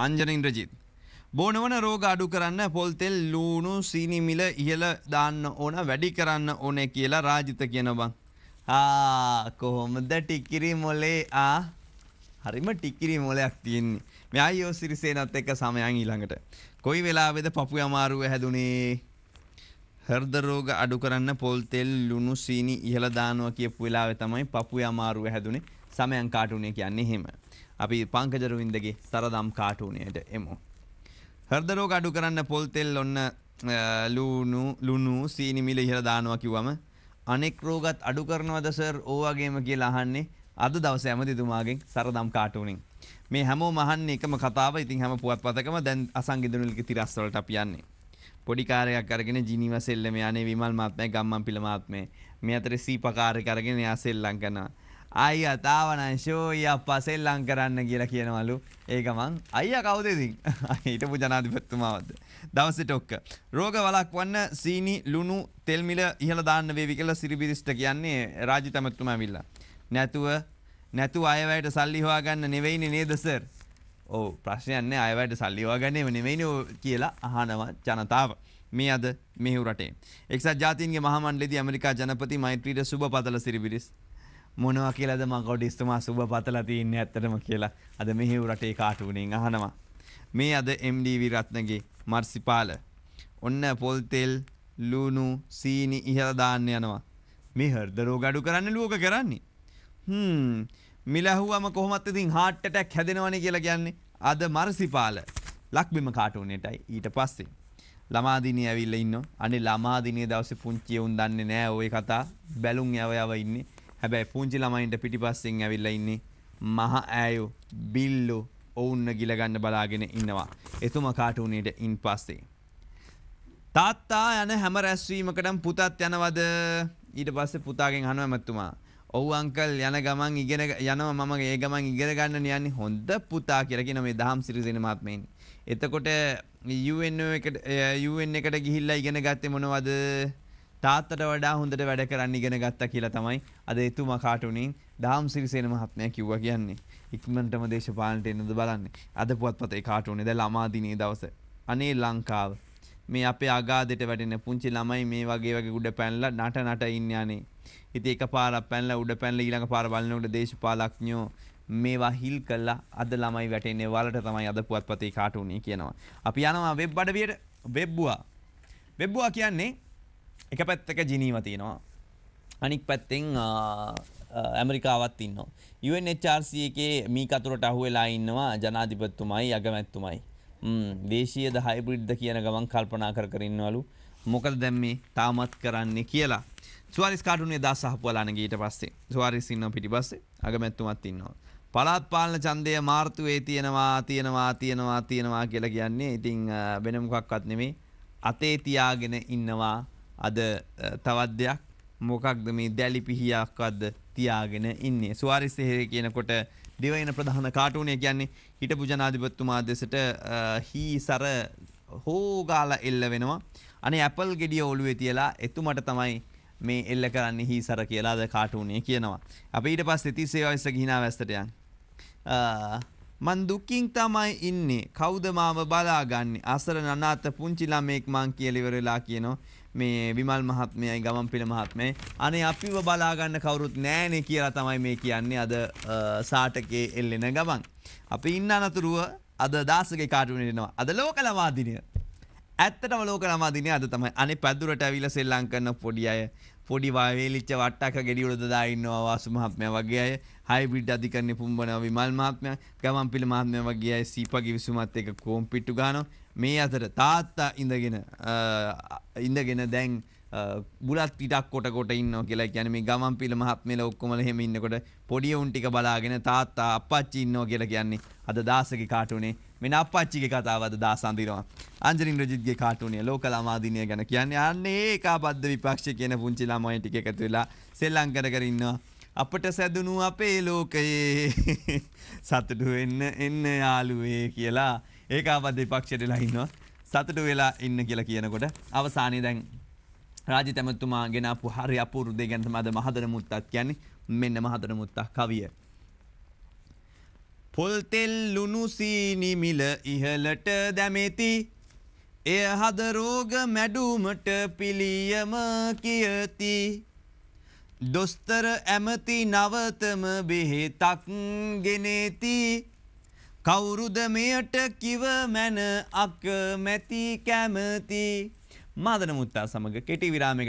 අංජන ඉන්ද්‍රජීත්. බෝනවන රෝග අඩු කරන්න පොල්තෙල් ලූුණු සීනිමිල ඉහල දාන්න ඕන වැඩි කරන්න ඕනේ කියලා රාජිත කියනබං. ආ කොහොමද ටිකිරි මොලේ ආ හරිම ටිකිරි මොලයක් තියන්නේ මෙයෝ සිරිසේනත් එක්ක සමයන් ඊළඟට. කොයි වෙලාවෙද පපු අමාරුව හැදුනේ. හර්ද රෝග අඩු කරන්න පොල්තෙල් ලුණු සීනි ඉහල දානුව කියපු වෙලාවෙ තමයි පපු අමාරුව හැදුනේ සමයන් කාටුනේ කියන්නේ හෙම. අපි පංකජරුවින්දගේ සරදම් කාටුනයට එමු. හර්දරෝග අඩු කරන්න පොල්තෙල් ඔන්න ලූනු ලුණු සීනිමිල ඉහළ දානවා කිව්වම අනෙක් රෝගත් අඩු කරනවද සර් ඕ වගේම කියලා අහන්නේ අද දවසේ ඇමතිතුමාගෙන් සරදම් කාටුනින්. මේ හැමෝම අහන්නේ එකම කතාව. ඉතින් හැම පුවත්පතකම දැන් අසංගිදුණු ලිඛිත තිරස් වලට අපි යන්නේ. පොඩි කාර්යයක් අරගෙන ජිනීව සෙල්ලම යන්නේ විමල් මහත්මයා ගම්මන් පිළ මහත්මයා. මේ අතරේ සීපකාරයක් අරගෙන එයා සෙල්ලම් කරනවා. අයි අතාවන ශෝය පසෙල් ලං කරන්න කියලා කියනවලු ඒක මං අයිය කවුදෙසින් හිටපු ජනාධිපත්තුමාවද දවස ටොක්ක රෝග වලක් වන්න සීනි ලුණු තෙල්මිල ඉහළ දාන්න වේවි කියලා සිරිබිරිස්ට කියන්නේ රාජ්‍ය තමත්තුමා ඇවිල්ලා නැතුව නැතුව අයවැයට සල්ලි හොයාගන්න නෙවෙයිනේ නේද සර් ඔව් ප්‍රශ්නයක් නෑ අයවැයට සල්ලි හොයාගන්නේම නෙවෙයිනේ කියලා අහනවා ජනතාව මේ අද මෙහෙව් රටේ එක්සත් ජාතීන්ගේ මහමණ්ඩලයේදී ඇමරිකා ජනපති මෛත්‍රීට සුබ පතල සිරිබිරිස් මොනවා කියලාද මං කවුද ඉස්තුමා සුබ පතලා තින්නේ ඇත්තටම කියලා. අද මෙහි රටේ කාටුනෙන් අහනවා. මේ අද MD විරත්නගේ මර්සිපාල. ඔන්න පොල් තෙල්, ලුණු, සීනි ඉහළ දාන්න යනවා. මේ හෘද රෝග අඩු කරන්න ලෝක කරන්නේ. හ්ම්. මිලහුවම කොහොමත් ඉතින් heart attack හැදෙනවනේ කියලා කියන්නේ. අද මර්සිපාල ලක්බිම කාටුනෙටයි ඊට පස්සේ. ළමාදිනේ ඇවිල්ලා ඉන්නවා. අනේ ළමාදිනේ දවසේ පුංචි උන් දන්නේ නෑ ওই කතා. බැලුම් යව යව ඉන්නේ. හැබැයි පුංචි ළමයින්ට පිටිපස්සෙන් ඇවිල්ලා ඉන්නේ මහ ඈයෝ බිල්ලෝ ඔවුන්න ගිලගන්න බලාගෙන ඉන්නවා. එතුමා කාටුනේට ඉන් පස්සේ. තාත්තා යන හැම රැස්වීමකටම පුතත් යනවද? ඊට පස්සේ පුතාගෙන් අහනවා මැතුමා. ඔව් අංකල් යන ගමන් ඉගෙන යනවා මම ඒ ගමන් ඉගෙන ගන්න යන්නේ හොඳ පුතා කියලා කියන මේ දහම් සිරිසේන මහත්මයන්. එතකොට UN එකට UN එකට ගිහිල්ලා ඉගෙන ගත්තේ මොනවද? තාත්තට වඩා හොඳට වැඩ කරන්න ඉගෙන ගත්තා කියලා තමයි අද එතුමා කාටුණින් දහම් සිරිසේන මහත්මයා කිව්වා කියන්නේ. ඉක්මනටම දේශපාලනට එන්නද බලන්න. අද පුවත්පතේ කාටුණේ දැන් ළමා දිනේ දවස. අනේ ලංකාව. මේ අපේ අගාදෙට වැටෙන පුංචි ළමයි මේ වගේ වගේ උඩ පැනලා නට නට ඉන්න යන්නේ. ඉතින් එකපාරක් පැනලා උඩ පැනලා ඊළඟ පාර බලනකොට දේශපාලඥයෝ මේවා හිල් කළා අද ළමයි වැටෙන්නේ වලට තමයි අද පුවත්පතේ කාටුණේ කියනවා. අපි යනවා වෙබ් අඩවියට වෙබ්බුවා. වෙබ්බුවා කියන්නේ එක පැත්තක ජිනීව තියෙනවා අනික් පැත්තෙන් ඇමරිකාවත් ඉන්නවා. UNHRC එකේ මේ කතරට අහුවෙලා ඉන්නවා ජනාධිපතිතුමයි අගමැතිතුමයි. දේශීය ද හයිබ්‍රිඩ්ද කියන ගමන් කල්පනා කර කර ඉන්නවලු. මොකද දැන් මේ තාමත් කරන්නේ කියලා. සුවාරිස් කාටුනේ දාස හපුවලාන ගියට පස්සේ. සුවාරිස් ඉන්නවා පිටිපස්සේ අගමැතිතුමත් ඉන්නවා. පළාත් පාලන ඡන්දය මාර්තුවේ තියෙනවා තියෙනවා තියෙනවා තියෙනවා කියලා කියන්නේ ඉතින් වෙන මොකක්වත් නෙමෙයි අතේ තියාගෙන ඉන්නවා අද තවත් දෙයක් මොකක්ද මේ දැලි පිහියක්වත්ද තියාගෙන ඉන්නේ. සුවාරිස් එහෙරේ කියනකොට දෙවයින ප්‍රධාන කාටුනය කියන්නේ හිටපු ජනාධිපතිතුමා දෙසට හීසර හෝගාලා එල්ල වෙනවා. අනේ ඇපල් ගෙඩිය ඔළුවේ තියලා එතුමට තමයි මේ එල්ල කරන්නේ හීසර කියලාද කාටුනය කියනවා. අපි ඊට පස්සේ 36 වයස ගිහිනා වැස්සට යන්. මං දුකින් තමයි ඉන්නේ. කවුද මාව බලාගන්නේ? අසරණ අනාථ පුංචි ළමෙක් මං කියලා ඉවරලා කියනවා. මේ විමල් මහත්මයයි ගමන් පිළ මහත්මයයි අනේ අපිව බලාගන්න කවුරුත් නෑනේ කියලා තමයි මේ කියන්නේ අද සාටකේ එල්ලෙන ගමන්. අපි ඉන්න අනතුරුව අද දාසකේ කාටුවෙන් එනවා. අද ලෝක ලවාදිනය. ඇත්තටම ලෝක ලවාදිනය අද තමයි. අනේ පැදුරට ඇවිල්ලා සෙල්ලම් කරන පොඩි අය පොඩි වේලිච්ච වට්ටක ගෙඩියුල දදා ඉන්නවා වාසු මහත්මයා වගේ අය හයිබ්‍රිඩ් අධිකරණේ පුම්බන විමල් මහත්මයා ගමන් පිළ මහත්මයා වගේ අය සීපගේ විසුමත් එක්ක කෝම්පිට්ටු ගන්නවා මේ අතර තාත්තා ඉඳගෙන ඉඳගෙන දැන් බුලත් පිටක් කොට කොට ඉන්නවා කියලා කියන්නේ මේ ගමන් පිළ මහත්මයලා ඔක්කොම එහෙම ඉන්නකොට පොඩි උන් ටික බලාගෙන තාත්තා අප්පච්චි ඉන්නවා කියලා කියන්නේ අද දාසගේ කාටුනේ මෙන්න අප්පච්චිගේ කතාව අද දාස අඳිනවා අන්ජලින් රජිත්ගේ කාටුනේ ලෝකලාමාදීනිය ගැන කියන්නේ අන්නේ ඒකාබද්ධ විපක්ෂ කියන පුංචි ළමයි ටික එකතු වෙලා සෙල්ලම් කර කර ඉන්නවා අපට සැදුණු අපේ ලෝකයේ සතුටු වෙන්න එන්න යාළුවේ කියලා ඒකාබද්ධ විපක්ෂයට ලා ඉන්නවා සතුටු වෙලා ඉන්න කියලා කියනකොට අවසානයේ දැන් රාජි තැමතුමා ගෙනාපු හරි අපූරු දෙයක් ගැන තමයි අද මහදර මුත්තක් කියන්නේ. මෙන්න මහදර මුත්තක් කවිය. පොල් තෙල් ලුණු සීනි මිල ඉහළට දැමෙති. එය හද රෝග මැඩුමට පිළියම කියති. දොස්තර ඇමති නවතම බෙහෙතක් ගෙනෙති. කවුරුද මෙයට කිව මැන අකමැති කැමති. මාදන මුත්තා සමග කෙටි විරාමයකට